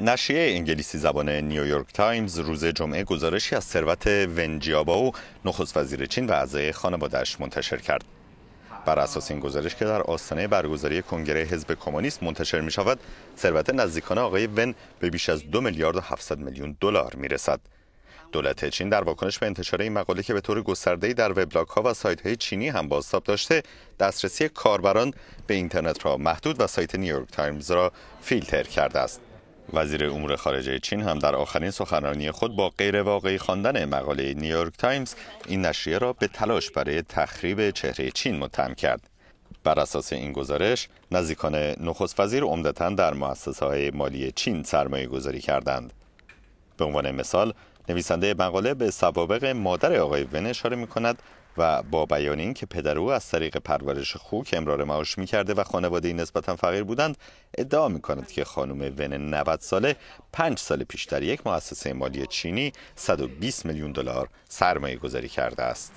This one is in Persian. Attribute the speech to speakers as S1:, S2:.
S1: نشریه انگلیسی زبان نیویورک تایمز روز جمعه گزارشی از ثروت و نخست وزیر چین و اعضای خانوادهش منتشر کرد بر اساس این گزارش که در آستانه برگزاری کنگره حزب کمونیست منتشر می شود ثروت نزدیکان آقای ون به بیش از دو میلیارد و هفتصد میلیون دلار می رسد دولت چین در واکنش به انتشار این مقاله که به طور گسترده‌ای در وبلاگ ها و سایت های چینی هم بازتاب داشته دسترسی کاربران به اینترنت را محدود و سایت نیویورک تایمز را فیلتر کرده است وزیر امور خارجه چین هم در آخرین سخنرانی خود با غیرواقعی خواندن مقاله نیویورک تایمز این نشریه را به تلاش برای تخریب چهره چین متهم کرد. بر اساس این گزارش نزدیکان نخست وزیر عمدتا در مؤسسه های مالی چین سرمایه گذاری کردند. به عنوان مثال نویسنده مقاله به سوابق مادر آقای ون اشاره می کند و با بیان اینکه پدر او از طریق پرورش خوک امرار معاش میکرده و خانواده نسبتا فقیر بودند ادعا میکند که خانم ون 90 ساله 5 سال پیش در یک مؤسسه مالی چینی 120 میلیون دلار سرمایه گذاری کرده است